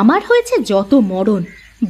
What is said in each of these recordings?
আমার হয়েছে যত মরণ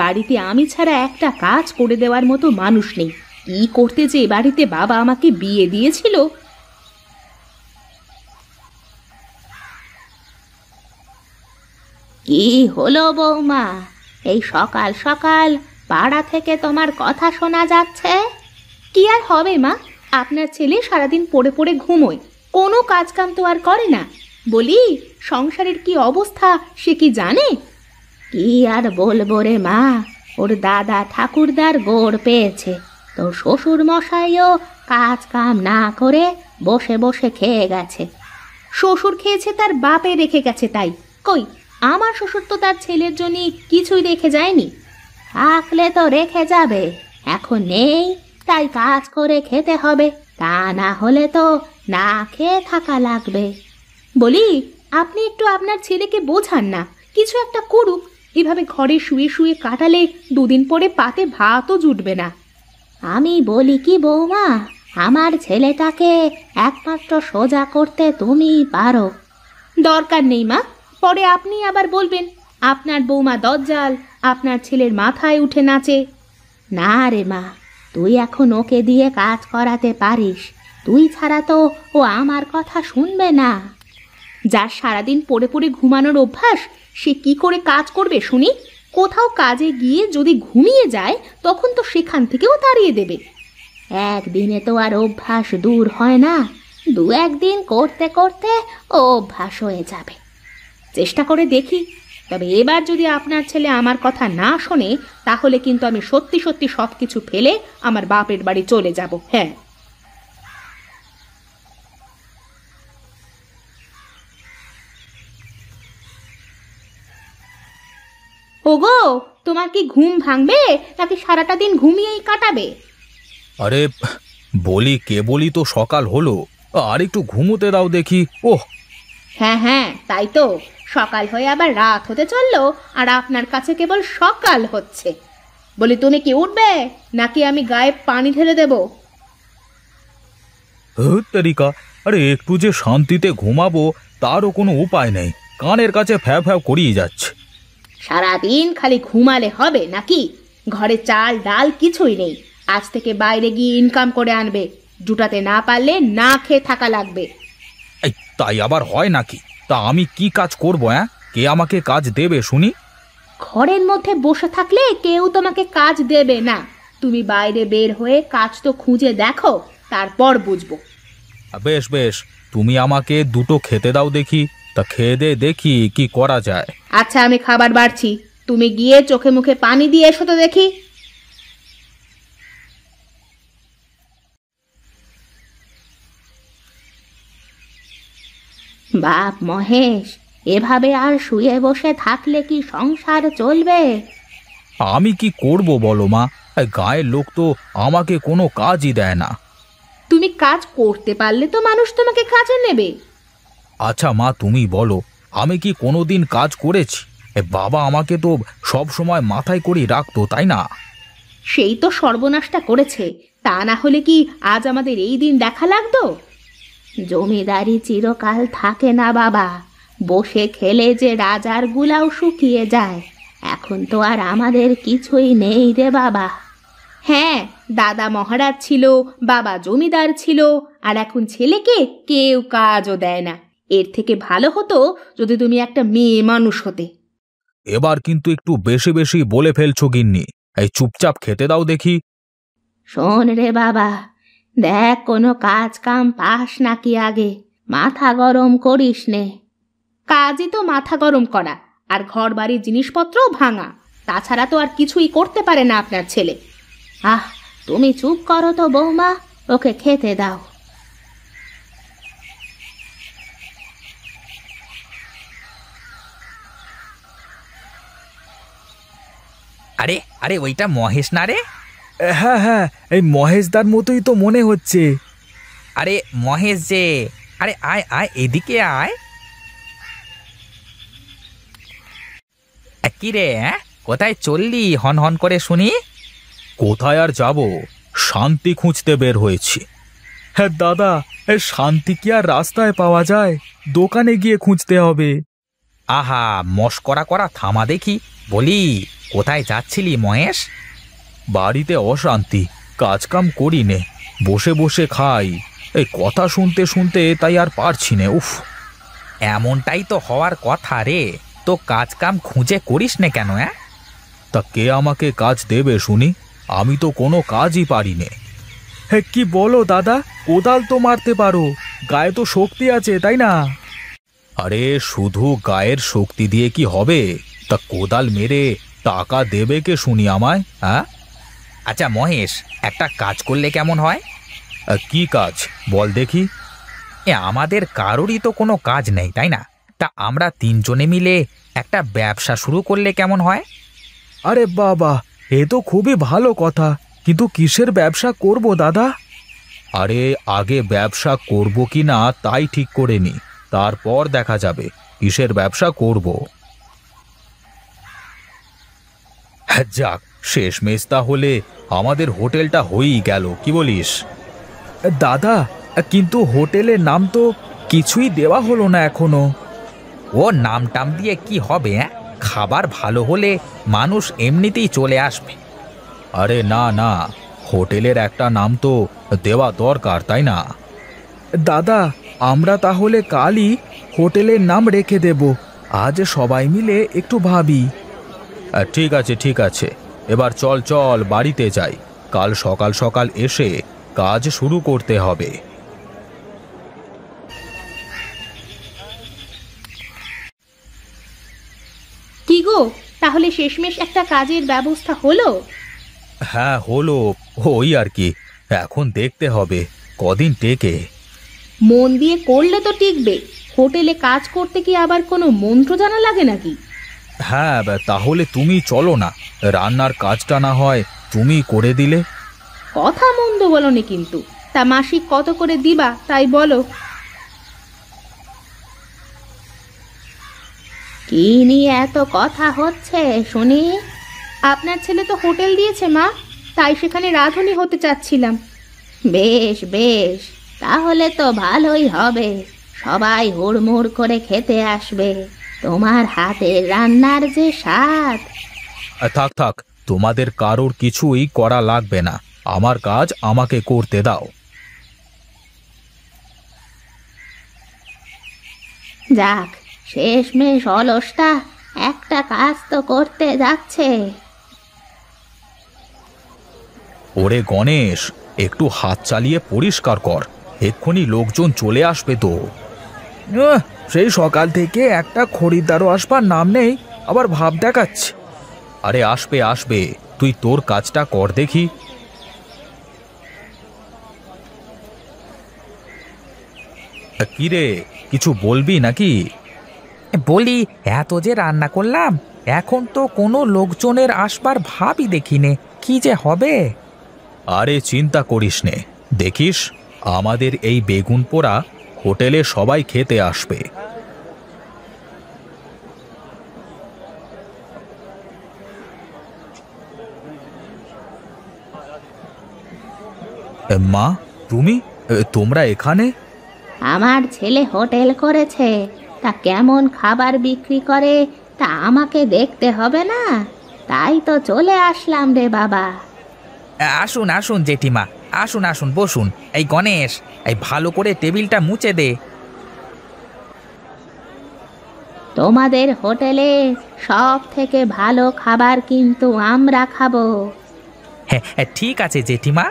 বাড়িতে আমি ছাড়া একটা কাজ করে দেওয়ার মতো মানুষ নেই কি করতে যে বাড়িতে বাবা আমাকে বিয়ে দিয়েছিল কি হলো বৌমা এই সকাল সকাল পাড়া থেকে তোমার কথা শোনা যাচ্ছে কি আর হবে মা আপনার ছেলে সারাদিন পড়ে পড়ে ঘুমোয় কোনো কাজকাম তো আর করে না বলি সংসারের কি অবস্থা সে কি জানে কি আর বলবো রে মা ওর দাদা ঠাকুরদার গোড় পেয়েছে তোর শ্বশুর মশাইও কাজ কাম না করে বসে বসে খেয়ে গেছে শ্বশুর খেয়েছে তার বাপে রেখে গেছে তাই কই আমার শ্বশুর তো তার ছেলের জন্য কিছুই রেখে যায়নি থাকলে তো রেখে যাবে এখন নেই তাই কাজ করে খেতে হবে তা না হলে তো না খেয়ে থাকা লাগবে বলি আপনি একটু আপনার ছেলেকে বোঝান না কিছু একটা করুক এভাবে ঘরে শুয়ে শুয়ে কাটালে দুদিন পরে পাতে ভাতও জুটবে না আমি বলি কি বৌমা আমার ছেলেটাকে একমাত্র সোজা করতে তুমি পারো দরকার নেই মা পরে আপনি আবার বলবেন আপনার বৌমা দজ্জাল আপনার ছেলের মাথায় উঠে নাচে না রে মা তুই এখন ওকে দিয়ে কাজ করাতে পারিস তুই ছাড়া তো ও আমার কথা শুনবে না যার সারাদিন পড়ে পড়ে ঘুমানোর অভ্যাস সে কি করে কাজ করবে শুনি কোথাও কাজে গিয়ে যদি ঘুমিয়ে যায় তখন তো সেখান থেকেও তাড়িয়ে দেবে একদিনে তো আর অভ্যাস দূর হয় না দু একদিন করতে করতে অভ্যাস হয়ে যাবে চেষ্টা করে দেখি তবে এবার যদি আপনার ছেলে আমার কথা না শোনে তাহলে কিন্তু আমি সত্যি সত্যি সব কিছু ফেলে আমার বাপের বাড়ি চলে যাব হ্যাঁ ওগো তোমার কি ঘুম ভাঙবে নাকি সারাটা দিন ঘুমিয়েই কাটাবে আরে বলি কে বলি তো সকাল হলো আর একটু ঘুমোতে দাও দেখি ওহ হ্যাঁ হ্যাঁ তাই তো সকাল হয়ে আবার রাত হতে চললো আর আপনার কাছে কেবল সকাল হচ্ছে বলি তুমি কি উঠবে নাকি আমি গায়ে পানি ঢেলে দেব তারিকা আরে একটু যে শান্তিতে ঘুমাবো তারও কোনো উপায় নেই কানের কাছে ফ্যাঁ ফ্যাঁ করিয়ে যাচ্ছে সারাদিন খালি ঘুমালে হবে নাকি ঘরে চাল ডাল কিছুই নেই আজ থেকে বাইরে গিয়ে ইনকাম করে আনবে জুটাতে না পারলে না খেয়ে থাকা লাগবে এই, তাই আবার হয় নাকি তা আমি কি কাজ করব হ্যাঁ কে আমাকে কাজ দেবে শুনি ঘরের মধ্যে বসে থাকলে কেউ তোমাকে কাজ দেবে না তুমি বাইরে বের হয়ে কাজ তো খুঁজে দেখো তারপর বুঝবো বেশ বেশ তুমি আমাকে দুটো খেতে দাও দেখি তা খেয়ে দে দেখি কি করা যায় আচ্ছা আমি খাবার বাড়ছি তুমি গিয়ে চোখে মুখে পানি দিয়ে এসো তো দেখি বাপ মহেশ এভাবে আর শুয়ে বসে থাকলে কি সংসার চলবে আমি কি করব বলো মা গায়ের লোক তো আমাকে কোনো কাজই দেয় না তুমি কাজ করতে পারলে তো মানুষ তোমাকে কাজে নেবে আচ্ছা মা তুমি বলো আমি কি কোনো দিন কাজ করেছি বাবা আমাকে তো সব সময় মাথায় করে রাখতো তাই না সেই তো সর্বনাশটা করেছে তা না হলে কি আজ আমাদের এই দিন দেখা লাগতো জমিদারি চিরকাল থাকে না বাবা বসে খেলে যে রাজার গুলাও শুকিয়ে যায় এখন তো আর আমাদের কিছুই নেই রে বাবা হ্যাঁ দাদা মহারাজ ছিল বাবা জমিদার ছিল আর এখন ছেলেকে কেউ কাজও দেয় না এর থেকে ভালো হতো যদি তুমি একটা মেয়ে মানুষ হতে এবার কিন্তু একটু বেশি বেশি বলে ফেলছো গিন্নি এই চুপচাপ খেতে দাও দেখি শোন রে বাবা দেখ কোনো কাজ কাম পাস নাকি আগে মাথা গরম করিস নে কাজই তো মাথা গরম করা আর ঘর বাড়ির জিনিসপত্রও ভাঙা তাছাড়া তো আর কিছুই করতে পারে না আপনার ছেলে আহ তুমি চুপ করো তো বৌমা ওকে খেতে দাও আরে আরে ওইটা মহেশ না রে হ্যাঁ হ্যাঁ এই মহেশদার মতোই তো মনে হচ্ছে আরে মহেশ যে আরে আয় আয় এদিকে আয় কি রে কোথায় চললি হন হন করে শুনি কোথায় আর যাব শান্তি খুঁজতে বের হয়েছি হ্যাঁ দাদা এ শান্তি কি আর রাস্তায় পাওয়া যায় দোকানে গিয়ে খুঁজতে হবে আহা মস্করা করা থামা দেখি বলি কোথায় যাচ্ছিলি মহেশ বাড়িতে অশান্তি কাজকাম করি নে বসে বসে খাই এই কথা শুনতে শুনতে তাই আর পারছি নে উফ এমনটাই তো হওয়ার কথা রে তো কাজকাম খুঁজে করিস না কেন হ্যাঁ তা কে আমাকে কাজ দেবে শুনি আমি তো কোনো কাজই পারি নে হ্যাঁ কি বলো দাদা কোদাল তো মারতে পারো গায়ে তো শক্তি আছে তাই না আরে শুধু গায়ের শক্তি দিয়ে কি হবে তা কোদাল মেরে টাকা দেবে কে শুনি আমায় হ্যাঁ আচ্ছা মহেশ একটা কাজ করলে কেমন হয় কি কাজ বল দেখি এ আমাদের কারোরই তো কোনো কাজ নেই তাই না তা আমরা তিনজনে মিলে একটা ব্যবসা শুরু করলে কেমন হয় আরে বাবা এ তো খুবই ভালো কথা কিন্তু কিসের ব্যবসা করব দাদা আরে আগে ব্যবসা করব কি না তাই ঠিক করে নি তারপর দেখা যাবে কিসের ব্যবসা করব হ্যাঁ যাক শেষমেশ তাহলে আমাদের হোটেলটা হয়েই গেল কি বলিস দাদা কিন্তু হোটেলের নাম তো কিছুই দেওয়া হলো না এখনো ও নাম টাম দিয়ে কি হবে অ্যাঁ? খাবার ভালো হলে মানুষ এমনিতেই চলে আসবে আরে না না হোটেলের একটা নাম তো দেওয়া দরকার তাই না দাদা আমরা তাহলে কালই হোটেলের নাম রেখে দেব আজ সবাই মিলে একটু ভাবি আহ, ঠিক আছে ঠিক আছে এবার চল চল বাড়িতে যাই কাল সকাল সকাল এসে কাজ শুরু করতে হবে কি গো তাহলে শেষমেশ একটা কাজের ব্যবস্থা হলো হ্যাঁ হলো ওই আর কি এখন দেখতে হবে কদিন টেকে মন দিয়ে করলে তো টিকবে হোটেলে কাজ করতে কি আবার কোনো মন্ত্র জানা লাগে নাকি হ্যাঁ তাহলে তুমি চলো না রান্নার কাজটা না হয় তুমি করে দিলে কথা মন্দ বলো কিন্তু তা মাসিক কত করে দিবা তাই বলো কি নিয়ে এত কথা হচ্ছে শুনি আপনার ছেলে তো হোটেল দিয়েছে মা তাই সেখানে রাঁধুনি হতে চাচ্ছিলাম বেশ বেশ তাহলে তো ভালোই হবে সবাই হুড়মুড় করে খেতে আসবে তোমার হাতে রান্নার যে স্বাদ থাক থাক তোমাদের কারোর কিছুই করা লাগবে না আমার কাজ আমাকে করতে দাও যাক শেষমেশ অলসটা একটা কাজ তো করতে যাচ্ছে ওরে গণেশ একটু হাত চালিয়ে পরিষ্কার কর এক্ষুনি লোকজন চলে আসবে তো আহ, সেই সকাল থেকে একটা খরিদ্দারও আসবার নাম নেই আবার ভাব দেখাচ্ছে আরে আসবে আসবে তুই তোর কাজটা কর দেখি কিরে কিছু বলবি নাকি বলি এত যে রান্না করলাম এখন তো কোনো লোকজনের আসবার ভাবই দেখিনে কি যে হবে আরে চিন্তা করিস নে দেখিস আমাদের এই বেগুন পোড়া হোটেলে সবাই খেতে আসবে মা তুমি তোমরা এখানে আমার ছেলে হোটেল করেছে তা কেমন খাবার বিক্রি করে তা আমাকে দেখতে হবে না তাই তো চলে আসলাম রে বাবা আসুন আসুন জেঠিমা আসুন আসুন বসুন এই গণেশ এই ভালো করে টেবিলটা মুছে দে তোমাদের হোটেলে সব থেকে ভালো খাবার কিন্তু আমরা খাবো হ্যাঁ, হ্যাঁ ঠিক আছে জেঠিমা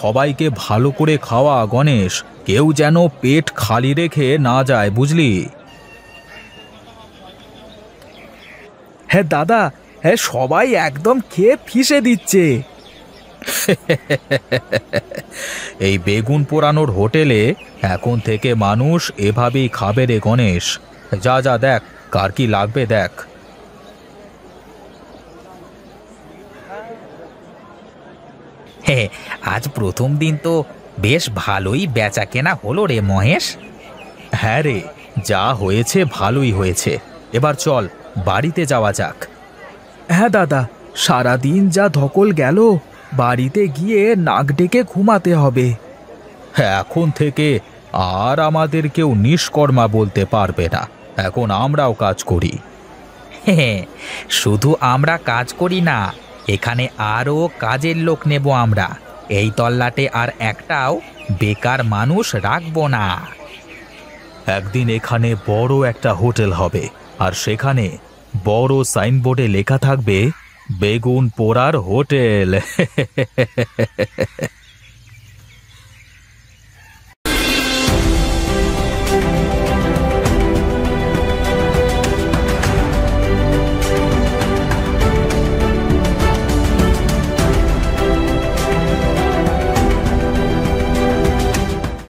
সবাইকে ভালো করে খাওয়া গণেশ কেউ যেন পেট খালি রেখে না যায় বুঝলি হ্যাঁ দাদা হ্যাঁ সবাই একদম খেয়ে ফিসে দিচ্ছে এই বেগুন পোড়ানোর হোটেলে এখন থেকে মানুষ এভাবেই খাবে রে গণেশ যা যা দেখ কার কি লাগবে দেখ হ্যাঁ আজ প্রথম দিন তো বেশ ভালোই বেচা কেনা হলো রে মহেশ হ্যাঁ রে যা হয়েছে ভালোই হয়েছে এবার চল বাড়িতে যাওয়া যাক হ্যাঁ দাদা সারাদিন যা ধকল গেল বাড়িতে গিয়ে নাক ডেকে ঘুমাতে হবে এখন থেকে আর আমাদের কেউ নিষ্কর্মা বলতে পারবে না এখন আমরাও কাজ করি হ্যাঁ শুধু আমরা কাজ করি না এখানে আরও কাজের লোক নেব আমরা এই তল্লাটে আর একটাও বেকার মানুষ রাখবো না একদিন এখানে বড় একটা হোটেল হবে আর সেখানে বড় সাইনবোর্ডে লেখা থাকবে বেগুন পোড়ার হোটেল